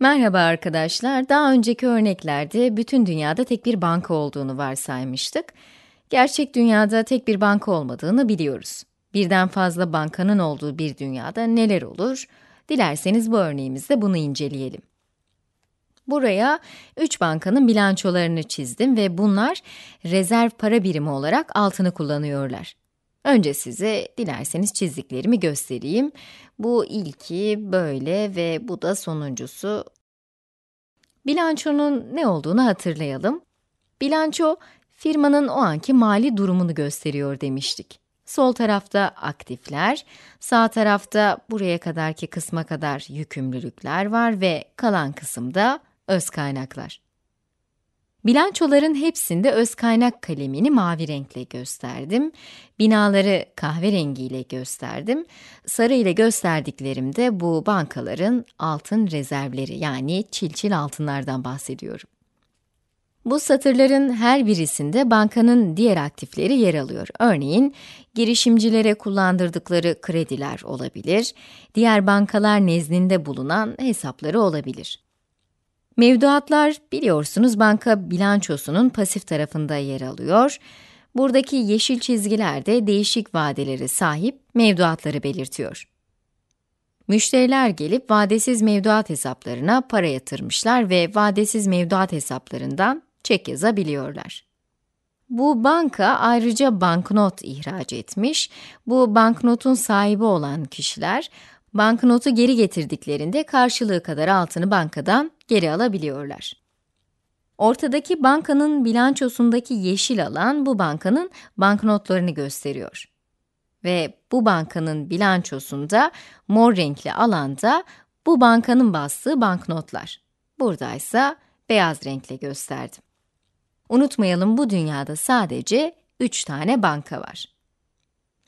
Merhaba arkadaşlar. Daha önceki örneklerde bütün dünyada tek bir banka olduğunu varsaymıştık. Gerçek dünyada tek bir banka olmadığını biliyoruz. Birden fazla bankanın olduğu bir dünyada neler olur? Dilerseniz bu örneğimizde bunu inceleyelim. Buraya 3 bankanın bilançolarını çizdim ve bunlar rezerv para birimi olarak altını kullanıyorlar. Önce size dilerseniz çizdiklerimi göstereyim. Bu ilki böyle ve bu da sonuncusu. Bilançonun ne olduğunu hatırlayalım. Bilanço, firmanın o anki mali durumunu gösteriyor demiştik. Sol tarafta aktifler, sağ tarafta buraya kadarki kısma kadar yükümlülükler var ve kalan kısımda öz kaynaklar. Bilançoların hepsinde öz kaynak kalemini mavi renkle gösterdim. Binaları kahverengiyle gösterdim. Sarı ile gösterdiklerimde bu bankaların altın rezervleri yani çilçil altınlardan bahsediyorum. Bu satırların her birisinde bankanın diğer aktifleri yer alıyor. Örneğin, girişimcilere kullandırdıkları krediler olabilir, diğer bankalar nezdinde bulunan hesapları olabilir. Mevduatlar biliyorsunuz banka bilançosunun pasif tarafında yer alıyor. Buradaki yeşil çizgiler de değişik vadeleri sahip mevduatları belirtiyor. Müşteriler gelip vadesiz mevduat hesaplarına para yatırmışlar ve vadesiz mevduat hesaplarından çek yazabiliyorlar. Bu banka ayrıca banknot ihraç etmiş. Bu banknotun sahibi olan kişiler banknotu geri getirdiklerinde karşılığı kadar altını bankadan geri alabiliyorlar. Ortadaki bankanın bilançosundaki yeşil alan bu bankanın banknotlarını gösteriyor. Ve bu bankanın bilançosunda mor renkli alanda bu bankanın bastığı banknotlar. Buradaysa beyaz renkle gösterdim. Unutmayalım bu dünyada sadece 3 tane banka var.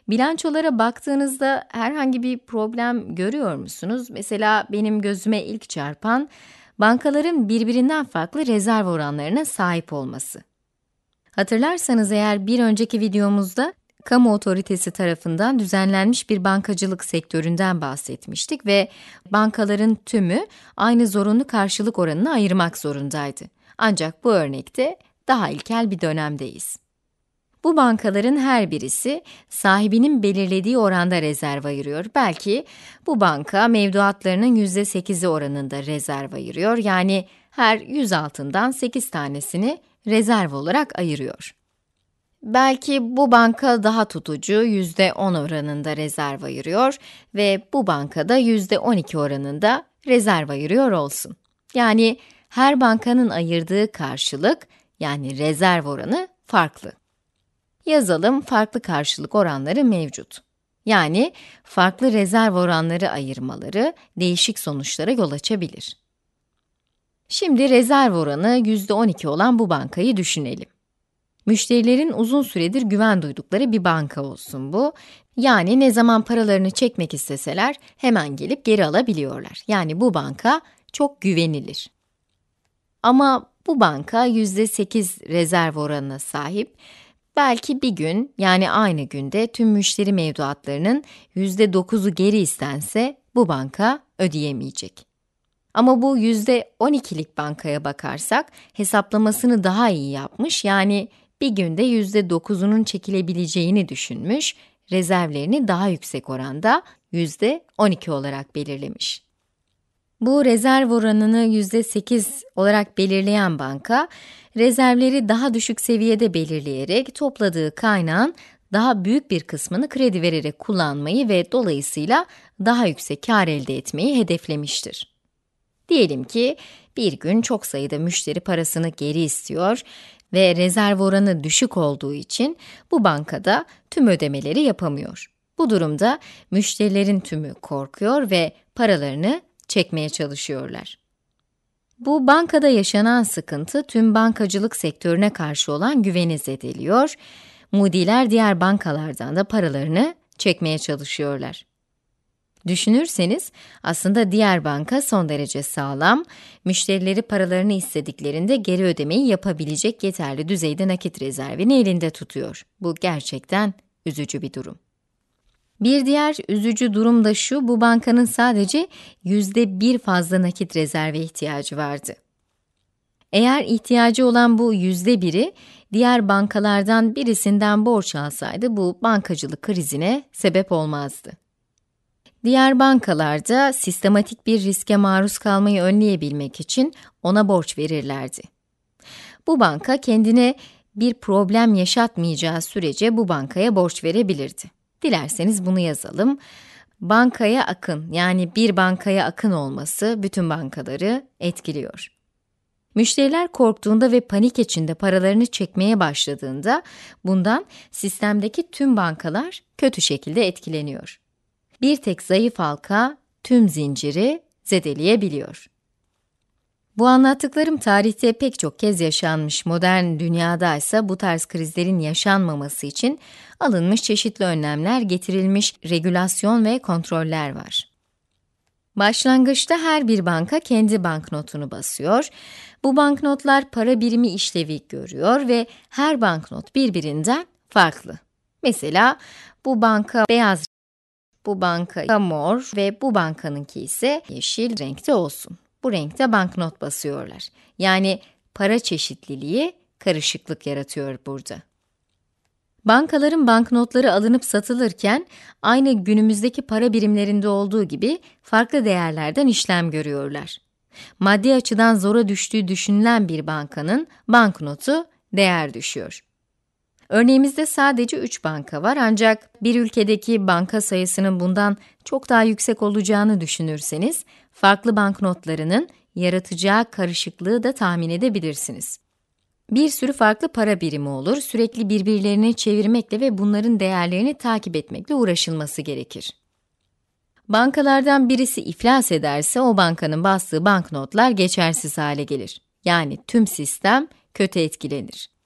Bilançolara baktığınızda herhangi bir problem görüyor musunuz? Mesela benim gözüme ilk çarpan bankaların birbirinden farklı rezerv oranlarına sahip olması. Hatırlarsanız eğer bir önceki videomuzda kamu otoritesi tarafından düzenlenmiş bir bankacılık sektöründen bahsetmiştik ve bankaların tümü aynı zorunlu karşılık oranını ayırmak zorundaydı. Ancak bu örnekte daha ilkel bir dönemdeyiz. Bu bankaların her birisi sahibinin belirlediği oranda rezerv ayırıyor. Belki bu banka mevduatlarının %8'i oranında rezerv ayırıyor. Yani her 100 altından 8 tanesini rezerv olarak ayırıyor. Belki bu banka daha tutucu %10 oranında rezerv ayırıyor ve bu bankada %12 oranında rezerv ayırıyor olsun. Yani her bankanın ayırdığı karşılık yani rezerv oranı farklı. Yazalım farklı karşılık oranları mevcut. Yani farklı rezerv oranları ayırmaları değişik sonuçlara yol açabilir. Şimdi rezerv oranı %12 olan bu bankayı düşünelim. Müşterilerin uzun süredir güven duydukları bir banka olsun bu. Yani ne zaman paralarını çekmek isteseler hemen gelip geri alabiliyorlar. Yani bu banka çok güvenilir. Ama bu banka %8 rezerv oranına sahip Belki bir gün yani aynı günde tüm müşteri mevduatlarının %9'u geri istense bu banka ödeyemeyecek. Ama bu %12'lik bankaya bakarsak hesaplamasını daha iyi yapmış yani bir günde %9'unun çekilebileceğini düşünmüş, rezervlerini daha yüksek oranda %12 olarak belirlemiş. Bu rezerv oranını %8 olarak belirleyen banka, rezervleri daha düşük seviyede belirleyerek topladığı kaynağın daha büyük bir kısmını kredi vererek kullanmayı ve dolayısıyla daha yüksek kar elde etmeyi hedeflemiştir. Diyelim ki bir gün çok sayıda müşteri parasını geri istiyor ve rezerv oranı düşük olduğu için bu bankada tüm ödemeleri yapamıyor. Bu durumda müşterilerin tümü korkuyor ve paralarını çekmeye çalışıyorlar. Bu bankada yaşanan sıkıntı tüm bankacılık sektörüne karşı olan güveni zedeliyor. Moody'ler diğer bankalardan da paralarını çekmeye çalışıyorlar. Düşünürseniz aslında diğer banka son derece sağlam, müşterileri paralarını istediklerinde geri ödemeyi yapabilecek yeterli düzeyde nakit rezervini elinde tutuyor. Bu gerçekten üzücü bir durum. Bir diğer üzücü durum da şu, bu bankanın sadece yüzde bir fazla nakit rezerve ihtiyacı vardı. Eğer ihtiyacı olan bu yüzde biri diğer bankalardan birisinden borç alsaydı bu bankacılık krizine sebep olmazdı. Diğer bankalarda sistematik bir riske maruz kalmayı önleyebilmek için ona borç verirlerdi. Bu banka kendine bir problem yaşatmayacağı sürece bu bankaya borç verebilirdi. Dilerseniz bunu yazalım. Bankaya akın yani bir bankaya akın olması bütün bankaları etkiliyor. Müşteriler korktuğunda ve panik içinde paralarını çekmeye başladığında bundan sistemdeki tüm bankalar kötü şekilde etkileniyor. Bir tek zayıf halka tüm zinciri zedeleyebiliyor. Bu anlattıklarım tarihte pek çok kez yaşanmış, modern dünyada ise bu tarz krizlerin yaşanmaması için alınmış çeşitli önlemler, getirilmiş regülasyon ve kontroller var. Başlangıçta her bir banka kendi banknotunu basıyor. Bu banknotlar para birimi işlevi görüyor ve her banknot birbirinden farklı. Mesela bu banka beyaz, bu banka mor ve bu bankanınki ise yeşil renkte olsun bu renkte banknot basıyorlar. Yani para çeşitliliği karışıklık yaratıyor burada. Bankaların banknotları alınıp satılırken aynı günümüzdeki para birimlerinde olduğu gibi farklı değerlerden işlem görüyorlar. Maddi açıdan zora düştüğü düşünülen bir bankanın banknotu değer düşüyor. Örneğimizde sadece 3 banka var ancak bir ülkedeki banka sayısının bundan çok daha yüksek olacağını düşünürseniz farklı banknotlarının yaratacağı karışıklığı da tahmin edebilirsiniz. Bir sürü farklı para birimi olur, sürekli birbirlerini çevirmekle ve bunların değerlerini takip etmekle uğraşılması gerekir. Bankalardan birisi iflas ederse o bankanın bastığı banknotlar geçersiz hale gelir. Yani tüm sistem kötü etkilenir.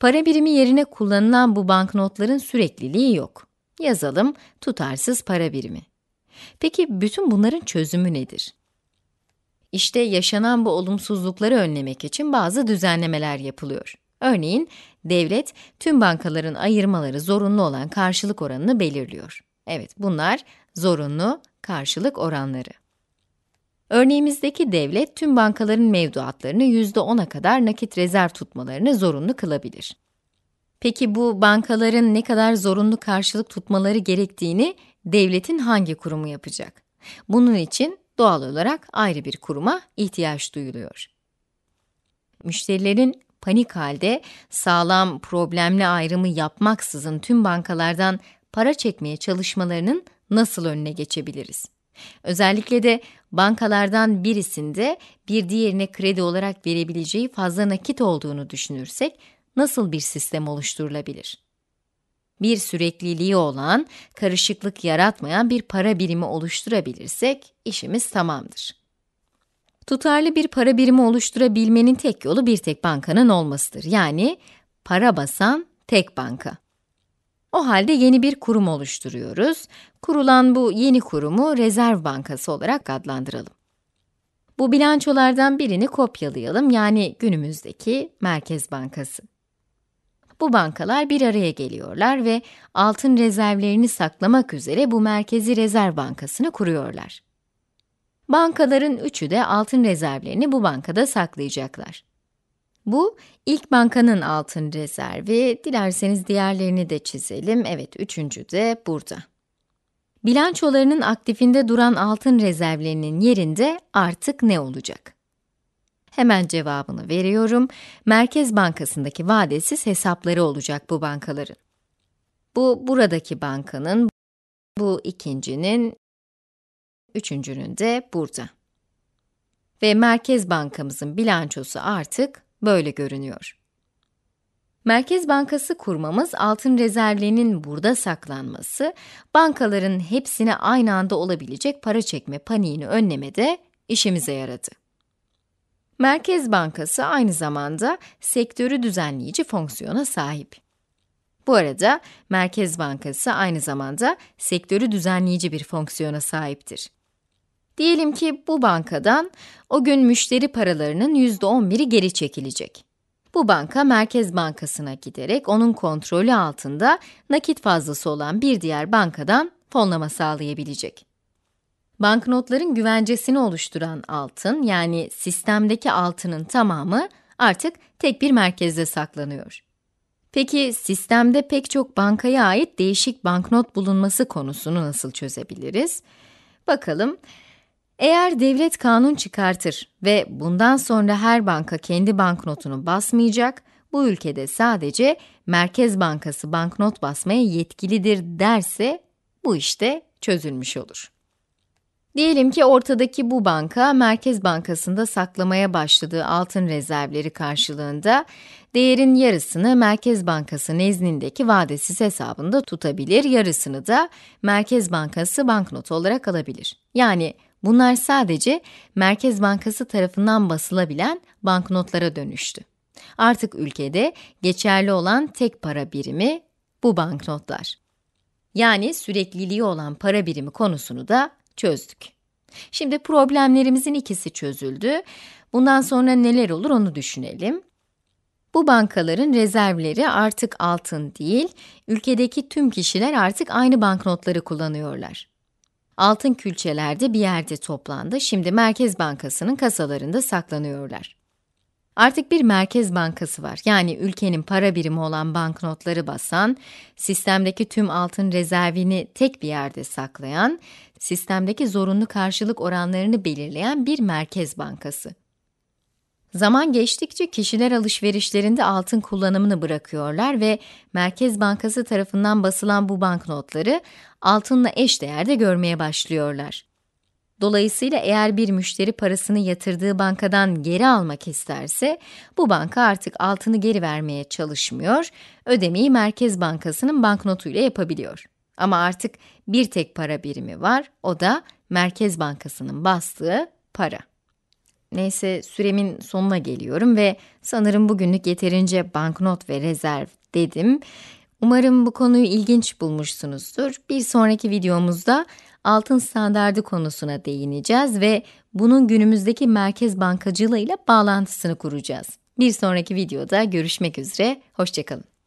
Para birimi yerine kullanılan bu banknotların sürekliliği yok. Yazalım tutarsız para birimi. Peki bütün bunların çözümü nedir? İşte yaşanan bu olumsuzlukları önlemek için bazı düzenlemeler yapılıyor. Örneğin, devlet tüm bankaların ayırmaları zorunlu olan karşılık oranını belirliyor. Evet, bunlar zorunlu karşılık oranları. Örneğimizdeki devlet tüm bankaların mevduatlarını %10'a kadar nakit rezerv tutmalarını zorunlu kılabilir. Peki bu bankaların ne kadar zorunlu karşılık tutmaları gerektiğini devletin hangi kurumu yapacak? Bunun için doğal olarak ayrı bir kuruma ihtiyaç duyuluyor. Müşterilerin panik halde sağlam problemli ayrımı yapmaksızın tüm bankalardan para çekmeye çalışmalarının nasıl önüne geçebiliriz? Özellikle de bankalardan birisinde bir diğerine kredi olarak verebileceği fazla nakit olduğunu düşünürsek nasıl bir sistem oluşturulabilir? Bir sürekliliği olan, karışıklık yaratmayan bir para birimi oluşturabilirsek işimiz tamamdır. Tutarlı bir para birimi oluşturabilmenin tek yolu bir tek bankanın olmasıdır. Yani para basan tek banka. O halde yeni bir kurum oluşturuyoruz. Kurulan bu yeni kurumu Rezerv Bankası olarak adlandıralım. Bu bilançolardan birini kopyalayalım, yani günümüzdeki Merkez Bankası. Bu bankalar bir araya geliyorlar ve altın rezervlerini saklamak üzere bu Merkezi Rezerv Bankası'nı kuruyorlar. Bankaların üçü de altın rezervlerini bu bankada saklayacaklar. Bu ilk bankanın altın rezervi. Dilerseniz diğerlerini de çizelim. Evet, üçüncü de burada. Bilançolarının aktifinde duran altın rezervlerinin yerinde artık ne olacak? Hemen cevabını veriyorum. Merkez Bankası'ndaki vadesiz hesapları olacak bu bankaların. Bu buradaki bankanın, bu ikincinin, üçüncünün de burada. Ve Merkez Bankamızın bilançosu artık Böyle görünüyor. Merkez Bankası kurmamız, altın rezervlerinin burada saklanması, bankaların hepsine aynı anda olabilecek para çekme paniğini önlemede işimize yaradı. Merkez Bankası aynı zamanda sektörü düzenleyici fonksiyona sahip. Bu arada Merkez Bankası aynı zamanda sektörü düzenleyici bir fonksiyona sahiptir. Diyelim ki bu bankadan o gün müşteri paralarının %11'i geri çekilecek. Bu banka Merkez Bankası'na giderek onun kontrolü altında nakit fazlası olan bir diğer bankadan fonlama sağlayabilecek. Banknotların güvencesini oluşturan altın yani sistemdeki altının tamamı artık tek bir merkezde saklanıyor. Peki sistemde pek çok bankaya ait değişik banknot bulunması konusunu nasıl çözebiliriz? Bakalım. Eğer devlet kanun çıkartır ve bundan sonra her banka kendi banknotunu basmayacak, bu ülkede sadece Merkez Bankası banknot basmaya yetkilidir derse bu işte çözülmüş olur. Diyelim ki ortadaki bu banka Merkez Bankası'nda saklamaya başladığı altın rezervleri karşılığında değerin yarısını Merkez Bankası nezdindeki vadesiz hesabında tutabilir, yarısını da Merkez Bankası banknot olarak alabilir. Yani Bunlar sadece Merkez Bankası tarafından basılabilen banknotlara dönüştü. Artık ülkede geçerli olan tek para birimi bu banknotlar. Yani sürekliliği olan para birimi konusunu da çözdük. Şimdi problemlerimizin ikisi çözüldü. Bundan sonra neler olur onu düşünelim. Bu bankaların rezervleri artık altın değil, ülkedeki tüm kişiler artık aynı banknotları kullanıyorlar altın külçelerde bir yerde toplandı. Şimdi Merkez Bankası'nın kasalarında saklanıyorlar. Artık bir merkez bankası var. Yani ülkenin para birimi olan banknotları basan, sistemdeki tüm altın rezervini tek bir yerde saklayan, sistemdeki zorunlu karşılık oranlarını belirleyen bir merkez bankası. Zaman geçtikçe kişiler alışverişlerinde altın kullanımını bırakıyorlar ve Merkez Bankası tarafından basılan bu banknotları altınla eş değerde görmeye başlıyorlar. Dolayısıyla eğer bir müşteri parasını yatırdığı bankadan geri almak isterse, bu banka artık altını geri vermeye çalışmıyor, ödemeyi Merkez Bankası'nın banknotuyla yapabiliyor. Ama artık bir tek para birimi var, o da Merkez Bankası'nın bastığı para. Neyse süremin sonuna geliyorum ve sanırım bugünlük yeterince banknot ve rezerv dedim. Umarım bu konuyu ilginç bulmuşsunuzdur. Bir sonraki videomuzda altın standardı konusuna değineceğiz ve bunun günümüzdeki merkez bankacılığıyla bağlantısını kuracağız. Bir sonraki videoda görüşmek üzere, hoşçakalın.